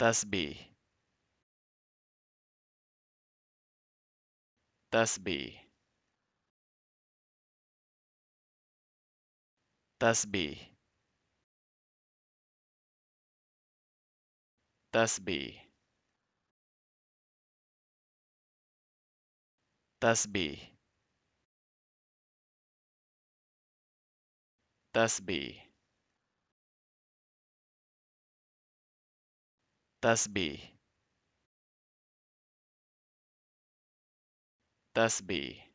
تسبيح تسبيح تسبيح تسبيح تسبيح تسبيح b. Tasbih b.